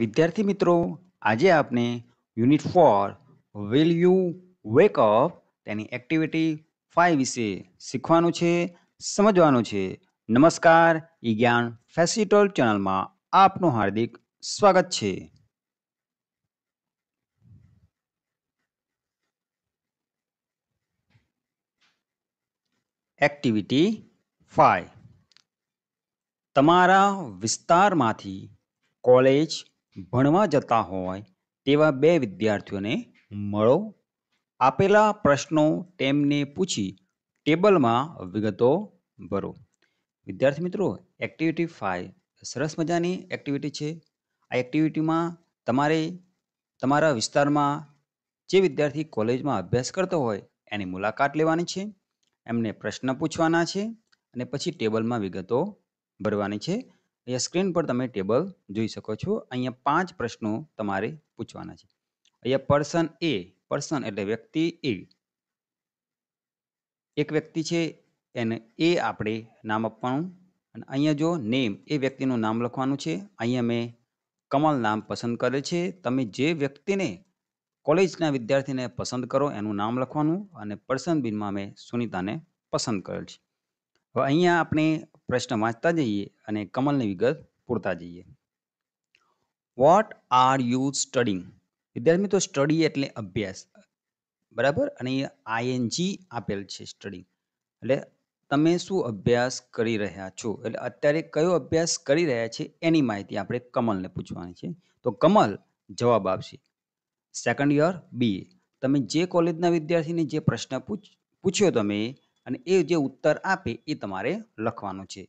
વિદ્યાર્થી મિત્રો આજે આપણે unit four will you wake up તેની એક્ટિવિટી ફાઇવ વિશે શીખવાનું છે સમજવાનું છે નમસ્કાર ઈ જ્ઞાન ફેસિટોલ ચેનલમાં આપનું હાર્દિક સ્વાગત છે એક્ટિવિટી ફાઇવ તમારા વિસ્તારમાંથી કોલેજ ભણવા જતા હોય તેવા બે વિદ્યાર્થીઓને મળો આપેલા પ્રશ્નો તેમને પૂછી ટેબલમાં વિગતો ભરો વિદ્યાર્થી મિત્રો એક્ટિવિટી ફાઇવ સરસ મજાની એક્ટિવિટી છે આ એક્ટિવિટીમાં તમારે તમારા વિસ્તારમાં જે વિદ્યાર્થી કોલેજમાં અભ્યાસ કરતો હોય એની મુલાકાત લેવાની છે એમને પ્રશ્ન પૂછવાના છે અને પછી ટેબલમાં વિગતો ભરવાની છે અહીંયા સ્ક્રીન પર તમે ટેબલ જોઈ શકો છો અહીંયા પાંચ પ્રશ્નો તમારે પૂછવાના છે અહીંયા પર્સન એ પર્સન એટલે વ્યક્તિ એ એક વ્યક્તિ છે એને એ આપણે નામ આપવાનું અને અહીંયા જો નેમ એ વ્યક્તિનું નામ લખવાનું છે અહીંયા મેં કમલ નામ પસંદ કરે છે તમે જે વ્યક્તિને કોલેજના વિદ્યાર્થીને પસંદ કરો એનું નામ લખવાનું અને પર્સન બિનમાં મેં સુનિતાને પસંદ કરેલ છે હવે અહીંયા આપણે પ્રશ્ન વાંચતા જઈએ અને કમલની વિગત પૂરતા જઈએ વોટ આર યુ સ્ટડિંગ વિદ્યાર્થી મિત્રો સ્ટડી એટલે અભ્યાસ બરાબર અને આઈએનજી આપેલ છે સ્ટડી એટલે તમે શું અભ્યાસ કરી રહ્યા છો એટલે અત્યારે કયો અભ્યાસ કરી રહ્યા છે એની માહિતી આપણે કમલને પૂછવાની છે તો કમલ જવાબ આપશે સેકન્ડ યર બીએ તમે જે કોલેજના વિદ્યાર્થીને જે પ્રશ્ન પૂછ પૂછ્યો તમે અને એ જે ઉત્તર આપે એ તમારે લખવાનો છે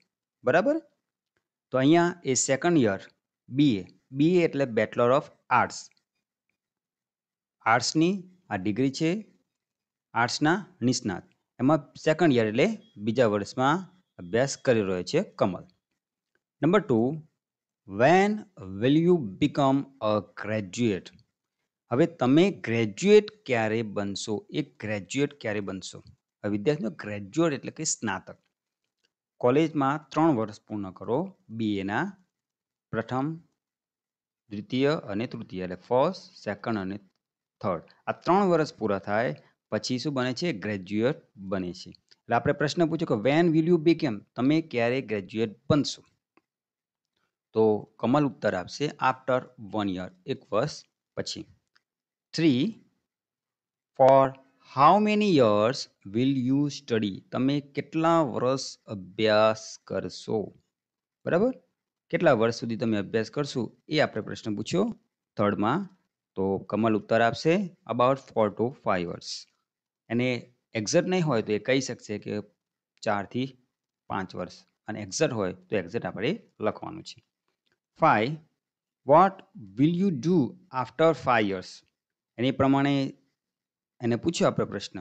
બરાબર તો અહીંયા એ સેકન્ડ યર બી એ બી એ એટલે બેચલર ઓફ આર્ટ્સ આર્ટ્સની આ ડિગ્રી છે આર્ટ્સના નિષ્ણાત એમાં સેકન્ડ યર એટલે બીજા વર્ષમાં અભ્યાસ કરી રહ્યો છે Kamal number two when will you become a graduate હવે તમે ગ્રેજ્યુએટ ક્યારે બનશો એ ગ્રેજ્યુએટ ક્યારે બનશો વિદ્યાર્થીઓ ગ્રેજ્યુએટ એટલે કે સ્નાતક કોલેજમાં ત્રણ વર્ષ પૂર્ણ કરો બીએના પ્રથમ દ્વિતીય અને તૃતીય એટલે ફર્સ્ટ સેકન્ડ અને થર્ડ આ ત્રણ વર્ષ પૂરા થાય પછી શું બને છે ગ્રેજ્યુએટ બને છે એટલે આપણે પ્રશ્ન પૂછ્યો કે વેન વિલ યુ બીકેમ તમે ક્યારે ગ્રેજ્યુએટ બનશો તો કમલ ઉત્તર આપશે આફ્ટર વન યર એક વર્ષ પછી three four how many years will you study તમે કેટલા વર્ષ અભ્યાસ કરશો બરાબર કેટલા વર્ષ સુધી તમે અભ્યાસ કરશો એ આપણે પ્રશ્ન પૂછ્યો થર્ડમાં તો કમલ ઉત્તર આપશે અબાઉટ ફોર ટુ ફાઈવ વર્ષ એને એક્ઝેટ નહીં હોય તો એ કહી શકશે કે ચારથી પાંચ વર્ષ અને એક્ઝેટ હોય તો એક્ઝેટ આપણે લખવાનું છે five what will you do after five years એની પ્રમાણે એને પૂછ્યો આપણે પ્રશ્ન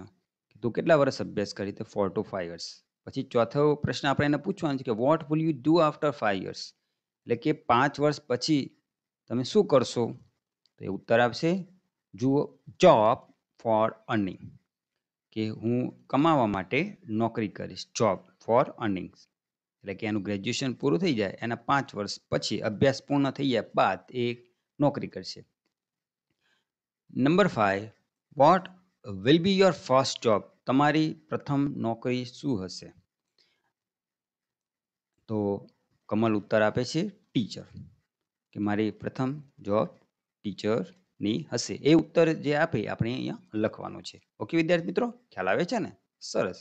તું કેટલા વર્ષ અભ્યાસ કરી તો ફોર ટુ ફાઈવ યર્સ પછી ચોથો પ્રશ્ન આપણે એને પૂછવાનો છે કે what will you do after five years એટલે કે પાંચ વર્ષ પછી તમે શું કરશો તો એ ઉત્તર આવશે જુઓ જોબ ફોર અર્નિંગ કે હું કમાવા માટે નોકરી કરીશ જોબ ફોર અર્નિંગ્સ એટલે કે એનું ગ્રેજ્યુએશન પૂરું થઈ જાય એના પાંચ વર્ષ પછી અભ્યાસ પૂર્ણ થઈ જાય બાદ એ નોકરી કરશે number five what will be your first job તમારી પ્રથમ નોકરી શું હશે તો કમલ ઉત્તર આપે છે ટીચર કે મારી પ્રથમ જોબ ટીચરની હશે એ ઉત્તર જે આપે આપણે અહીંયા લખવાનો છે ઓકે વિદ્યાર્થી મિત્રો ખ્યાલ આવે છે ને સરસ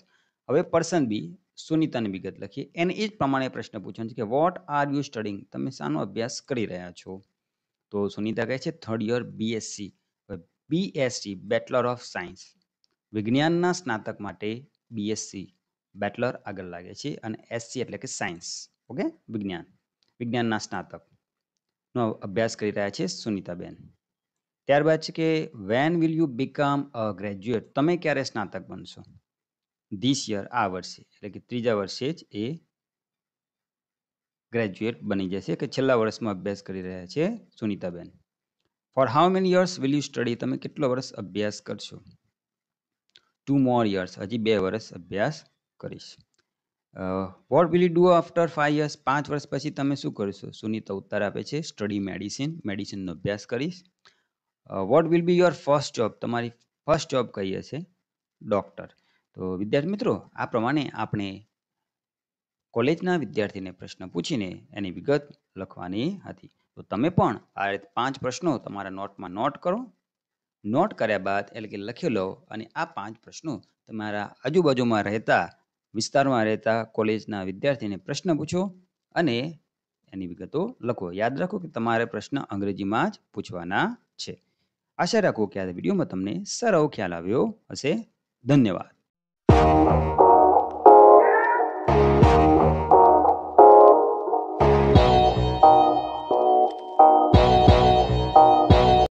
હવે પર્સન બી સુનિતાની વિગત લખીએ એને એ જ પ્રમાણે પ્રશ્ન પૂછવાનો છે કે વોટ આર યુ સ્ટડિંગ તમે શાનો અભ્યાસ કરી રહ્યા છો તો સુનિતા કહે છે third year BSc BSc bachelor of science વિજ્ઞાનના સ્નાતક માટે બીએસસી બેચલર આગળ લાગે છે અને એસસી એટલે કે સાયન્સ ઓકે વિજ્ઞાન વિજ્ઞાનના સ્નાતકનો અભ્યાસ કરી રહ્યા છે સુનીતાબેન ત્યારબાદ છે કે when will you become a graduate તમે ક્યારે સ્નાતક બનશો ધીસ યર આ વર્ષે એટલે કે ત્રીજા વર્ષે જ એ ગ્રેજ્યુએટ બની જશે કે છેલ્લા વર્ષમાં અભ્યાસ કરી રહ્યા છે સુનીતાબેન for how many years will you study તમે કેટલો વર્ષ અભ્યાસ કરશો ટુ મોર યર્સ હજી બે વર્ષ અભ્યાસ કરીશ what will you do after five years પાંચ વર્ષ પછી તમે શું કરશો સુનિતા ઉત્તર આપે છે સ્ટડી મેડિસિન મેડિસિનનો અભ્યાસ કરીશ what will be your first job તમારી ફર્સ્ટ જોબ કહીએ છે ડૉક્ટર તો વિદ્યાર્થી મિત્રો આ પ્રમાણે આપણે કોલેજના વિદ્યાર્થીને પ્રશ્ન પૂછીને એની વિગત લખવાની હતી તો તમે પણ આ રીતે પાંચ પ્રશ્નો તમારા નોટમાં નોટ કરો નોટ કર્યા બાદ એટલે કે લખી લો અને આ પાંચ પ્રશ્નો તમારા આજુબાજુમાં રહેતા વિસ્તારમાં રહેતા કોલેજના વિદ્યાર્થીને પ્રશ્ન પૂછો અને એની વિગતો લખો યાદ રાખો કે તમારે પ્રશ્ન અંગ્રેજીમાં જ પૂછવાના છે આશા રાખો કે આ વિડીયોમાં તમને સરળ ખ્યાલ આવ્યો હશે ધન્યવાદ